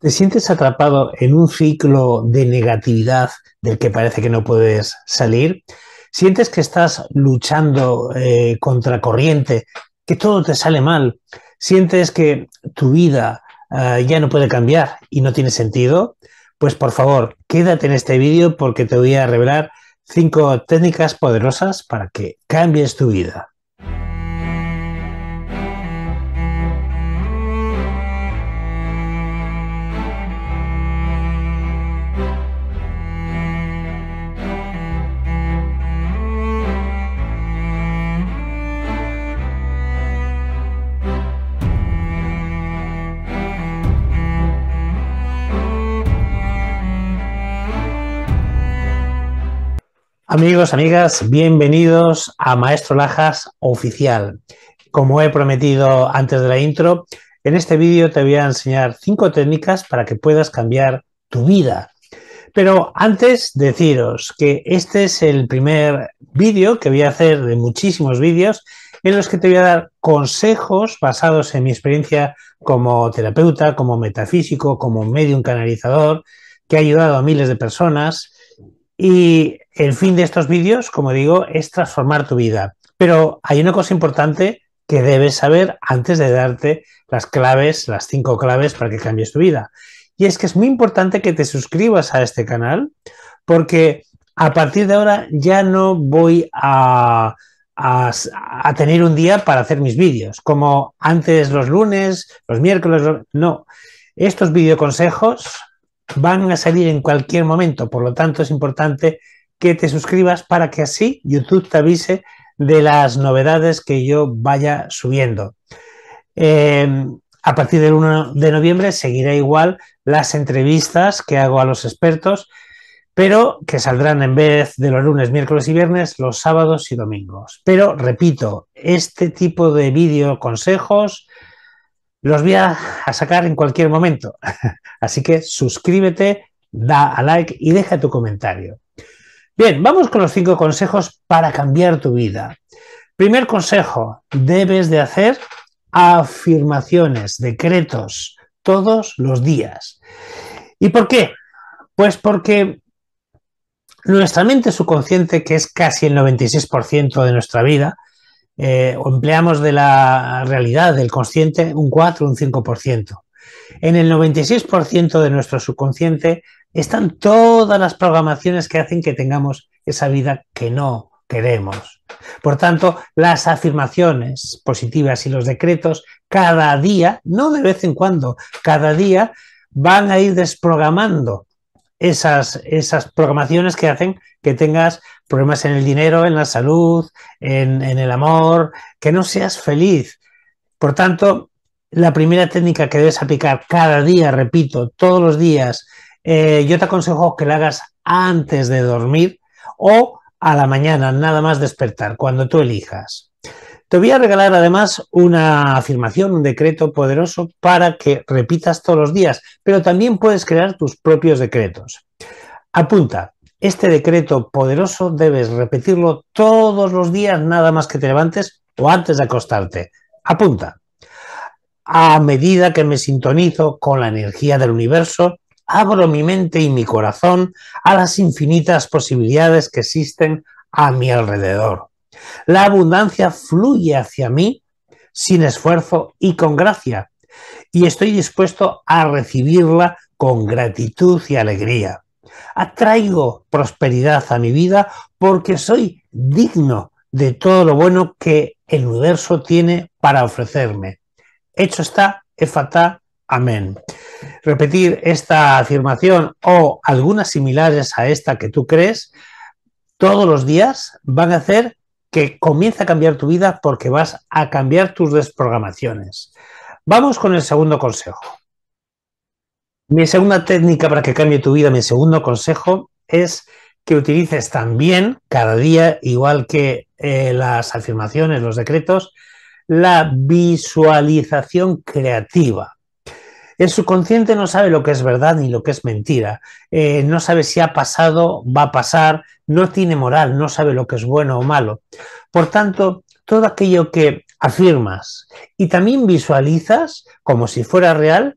¿Te sientes atrapado en un ciclo de negatividad del que parece que no puedes salir? ¿Sientes que estás luchando eh, contra corriente, que todo te sale mal? ¿Sientes que tu vida eh, ya no puede cambiar y no tiene sentido? Pues por favor, quédate en este vídeo porque te voy a revelar cinco técnicas poderosas para que cambies tu vida. Amigos, amigas, bienvenidos a Maestro Lajas Oficial. Como he prometido antes de la intro, en este vídeo te voy a enseñar cinco técnicas para que puedas cambiar tu vida. Pero antes deciros que este es el primer vídeo que voy a hacer de muchísimos vídeos en los que te voy a dar consejos basados en mi experiencia como terapeuta, como metafísico, como medium canalizador, que ha ayudado a miles de personas y el fin de estos vídeos, como digo, es transformar tu vida. Pero hay una cosa importante que debes saber antes de darte las claves, las cinco claves para que cambies tu vida. Y es que es muy importante que te suscribas a este canal porque a partir de ahora ya no voy a, tener un día para hacer mis vídeos, como antes los lunes, los miércoles, no. Estos videoconsejos van a salir en cualquier momento. Por lo tanto, es importante que te suscribas para que así YouTube te avise de las novedades que yo vaya subiendo. Em, a partir del 1 de noviembre seguirá igual las entrevistas que hago a los expertos, pero que saldrán en vez de los lunes, miércoles y viernes, los sábados y domingos. Pero repito, este tipo de vídeo consejos, los voy a, sacar en cualquier momento. Así que suscríbete, da a like y deja tu comentario. Bien, vamos con los cinco consejos para cambiar tu vida. Primer consejo, debes de hacer afirmaciones, decretos, todos los días. ¿Y por qué? Pues porque nuestra mente subconsciente, que es casi el 96% de nuestra vida, eh, o empleamos de la realidad, del consciente, un 4, un 5%. En el 96% de nuestro subconsciente están todas las programaciones que hacen que tengamos esa vida que no queremos. Por tanto, las afirmaciones positivas y los decretos cada día, no de vez en cuando, cada día van a ir desprogramando esas, esas programaciones que hacen que tengas problemas en el dinero, en la salud, en, el amor, que no seas feliz. Por tanto, la primera técnica que debes aplicar cada día, repito, todos los días, eh, yo te aconsejo que la hagas antes de dormir o a la mañana, nada más despertar, cuando tú elijas. Te voy a regalar además una afirmación, un decreto poderoso para que repitas todos los días, pero también puedes crear tus propios decretos. Apunta, este decreto poderoso debes repetirlo todos los días nada más que te levantes o antes de acostarte. Apunta. A medida que me sintonizo con la energía del universo, abro mi mente y mi corazón a las infinitas posibilidades que existen a mi alrededor. La abundancia fluye hacia mí sin esfuerzo y con gracia, y estoy dispuesto a recibirla con gratitud y alegría. Atraigo prosperidad a mi vida porque soy digno de todo lo bueno que el universo tiene para ofrecerme. Hecho está, Éfata, e amén. Repetir esta afirmación o algunas similares a esta que tú crees todos los días van a hacer que comience a cambiar tu vida porque vas a cambiar tus desprogramaciones. Vamos con el segundo consejo. Mi segunda técnica para que cambie tu vida, mi segundo consejo es que utilices también cada día, igual que eh, las afirmaciones, los decretos, la visualización creativa. El subconsciente no sabe lo que es verdad ni lo que es mentira. Eh, no sabe si ha pasado, va a pasar, no tiene moral, no sabe lo que es bueno o malo. Por tanto, todo aquello que afirmas y también visualizas como si fuera real,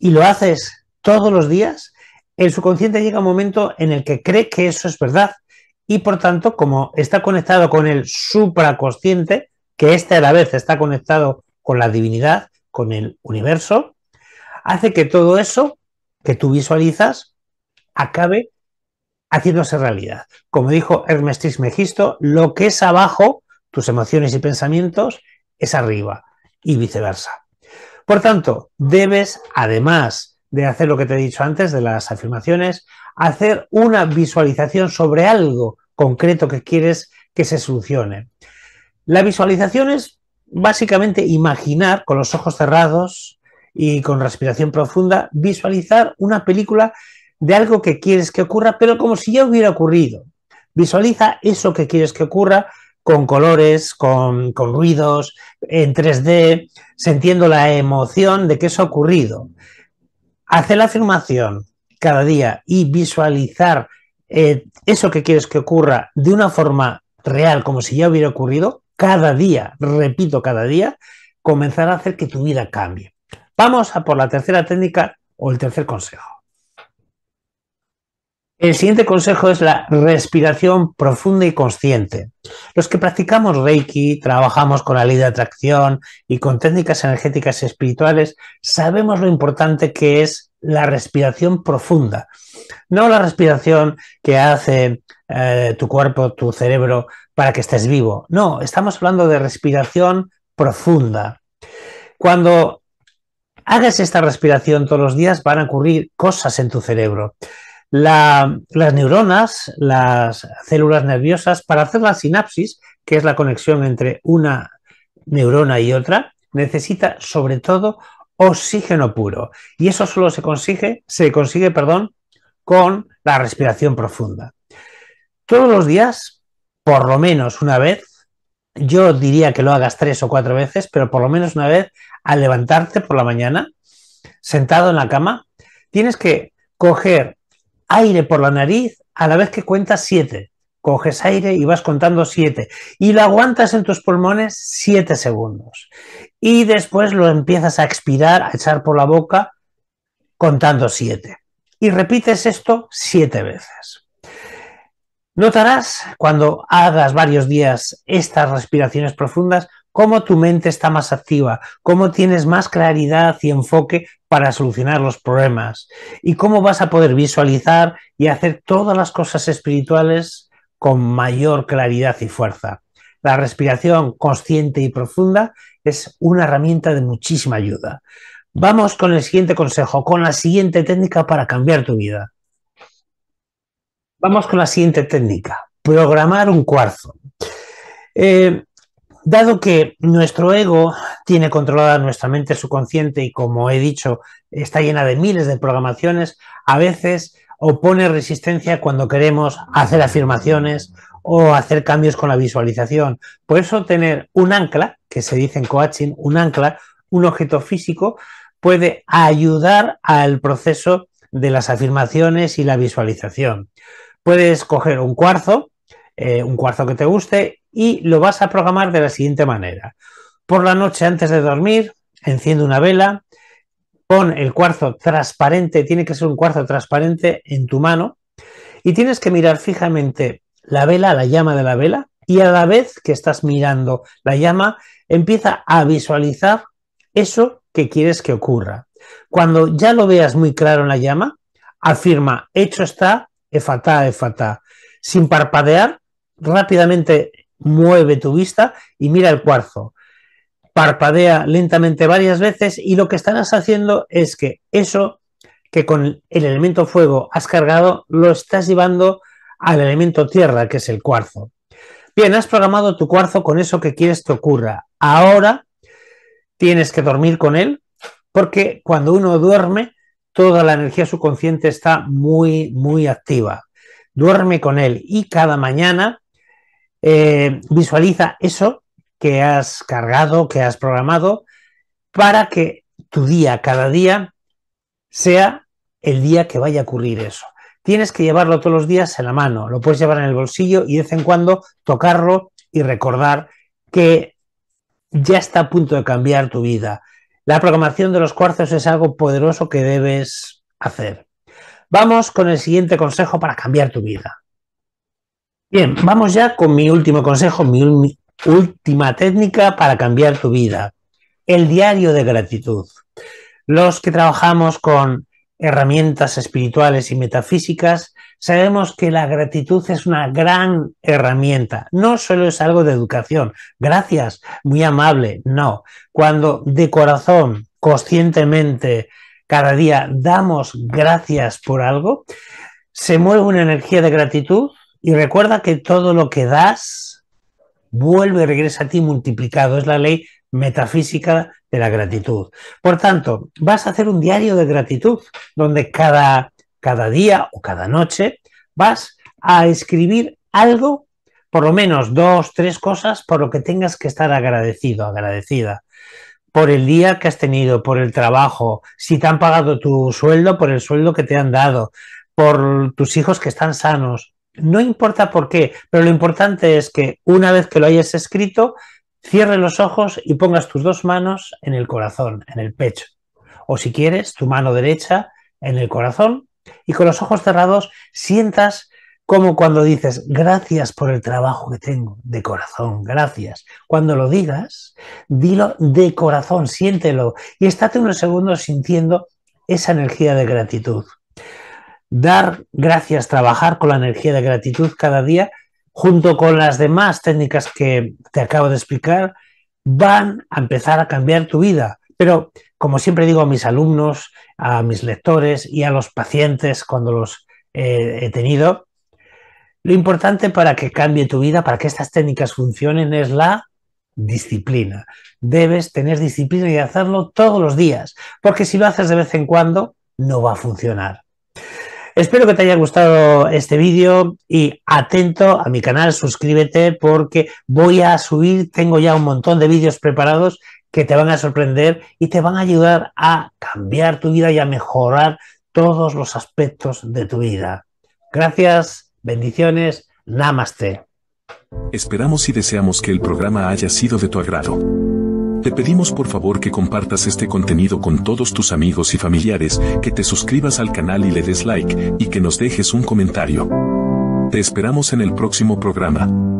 y lo haces todos los días, el subconsciente llega a un momento en el que cree que eso es verdad y por tanto, como está conectado con el supraconsciente, que éste a la vez está conectado con la divinidad, con el universo, hace que todo eso que tú visualizas acabe haciéndose realidad. Como dijo Hermes Trismegisto, lo que es abajo, tus emociones y pensamientos, es arriba y viceversa. Por tanto, debes, además de hacer lo que te he dicho antes de las afirmaciones, hacer una visualización sobre algo concreto que quieres que se solucione. La visualización es básicamente imaginar con los ojos cerrados y con respiración profunda, visualizar una película de algo que quieres que ocurra, pero como si ya hubiera ocurrido. Visualiza eso que quieres que ocurra con colores, con, ruidos, en 3D, sintiendo la emoción de que eso ha ocurrido. Hacer la afirmación cada día y visualizar eh, eso que quieres que ocurra de una forma real, como si ya hubiera ocurrido, cada día, repito, cada día, comenzar a hacer que tu vida cambie. Vamos a por la tercera técnica o el tercer consejo. El siguiente consejo es la respiración profunda y consciente. Los que practicamos Reiki, trabajamos con la ley de atracción y con técnicas energéticas espirituales, sabemos lo importante que es la respiración profunda. No la respiración que hace eh, tu cuerpo, tu cerebro para que estés vivo. No, estamos hablando de respiración profunda. Cuando hagas esta respiración todos los días van a ocurrir cosas en tu cerebro las neuronas, las células nerviosas, para hacer la sinapsis, que es la conexión entre una neurona y otra, necesita sobre todo oxígeno puro. Y eso solo se consigue, se consigue perdón, con la respiración profunda. Todos los días, por lo menos una vez, yo diría que lo hagas tres o cuatro veces, pero por lo menos una vez al levantarte por la mañana, sentado en la cama, tienes que coger aire por la nariz a la vez que cuentas siete. Coges aire y vas contando siete. Y lo aguantas en tus pulmones siete segundos. Y después lo empiezas a expirar, a echar por la boca, contando siete. Y repites esto siete veces. Notarás cuando hagas varios días estas respiraciones profundas cómo tu mente está más activa, cómo tienes más claridad y enfoque para solucionar los problemas y cómo vas a poder visualizar y hacer todas las cosas espirituales con mayor claridad y fuerza. La respiración consciente y profunda es una herramienta de muchísima ayuda. Vamos con el siguiente consejo, con la siguiente técnica para cambiar tu vida. Vamos con la siguiente técnica, programar un cuarzo. Eh, Dado que nuestro ego tiene controlada nuestra mente subconsciente y como he dicho, está llena de miles de programaciones, a veces opone resistencia cuando queremos hacer afirmaciones o hacer cambios con la visualización. Por eso tener un ancla, que se dice en coaching, un ancla, un objeto físico, puede ayudar al proceso de las afirmaciones y la visualización. Puedes coger un cuarzo, eh, un cuarzo que te guste y lo vas a programar de la siguiente manera. Por la noche antes de dormir, enciende una vela, pon el cuarzo transparente, tiene que ser un cuarzo transparente en tu mano y tienes que mirar fijamente la vela, la llama de la vela y a la vez que estás mirando la llama, empieza a visualizar eso que quieres que ocurra. Cuando ya lo veas muy claro en la llama, afirma, hecho está, efata efata sin parpadear rápidamente mueve tu vista y mira el cuarzo. Parpadea lentamente varias veces y lo que estarás haciendo es que eso que con el elemento fuego has cargado lo estás llevando al elemento tierra, que es el cuarzo. Bien, has programado tu cuarzo con eso que quieres que ocurra. Ahora tienes que dormir con él porque cuando uno duerme, toda la energía subconsciente está muy, muy activa. Duerme con él y cada mañana eh, visualiza eso que has cargado, que has programado, para que tu día, cada día, sea el día que vaya a ocurrir eso. Tienes que llevarlo todos los días en la mano, lo puedes llevar en el bolsillo y de vez en cuando tocarlo y recordar que ya está a punto de cambiar tu vida. La programación de los cuarzos es algo poderoso que debes hacer. Vamos con el siguiente consejo para cambiar tu vida. Bien, vamos ya con mi último consejo, mi última técnica para cambiar tu vida, el diario de gratitud. Los que trabajamos con herramientas espirituales y metafísicas, sabemos que la gratitud es una gran herramienta. No solo es algo de educación, gracias, muy amable, no. Cuando de corazón, conscientemente, cada día damos gracias por algo, se mueve una energía de gratitud y recuerda que todo lo que das vuelve y regresa a ti multiplicado. Es la ley metafísica de la gratitud. Por tanto, vas a hacer un diario de gratitud donde cada, cada día o cada noche vas a escribir algo, por lo menos dos, tres cosas por lo que tengas que estar agradecido, agradecida por el día que has tenido, por el trabajo, si te han pagado tu sueldo, por el sueldo que te han dado, por tus hijos que están sanos, no importa por qué, pero lo importante es que una vez que lo hayas escrito, cierre los ojos y pongas tus dos manos en el corazón, en el pecho. O si quieres, tu mano derecha en el corazón y con los ojos cerrados sientas como cuando dices, gracias por el trabajo que tengo, de corazón, gracias. Cuando lo digas, dilo de corazón, siéntelo y estate unos segundos sintiendo esa energía de gratitud dar gracias, trabajar con la energía de gratitud cada día, junto con las demás técnicas que te acabo de explicar, van a empezar a cambiar tu vida. Pero, como siempre digo a mis alumnos, a mis lectores y a los pacientes cuando los eh, he tenido, lo importante para que cambie tu vida, para que estas técnicas funcionen, es la disciplina. Debes tener disciplina y hacerlo todos los días, porque si lo haces de vez en cuando, no va a funcionar. Espero que te haya gustado este vídeo y atento a mi canal, suscríbete porque voy a subir, tengo ya un montón de vídeos preparados que te van a sorprender y te van a ayudar a cambiar tu vida y a mejorar todos los aspectos de tu vida. Gracias, bendiciones, namaste. Esperamos y deseamos que el programa haya sido de tu agrado. Te pedimos por favor que compartas este contenido con todos tus amigos y familiares, que te suscribas al canal y le des like, y que nos dejes un comentario. Te esperamos en el próximo programa.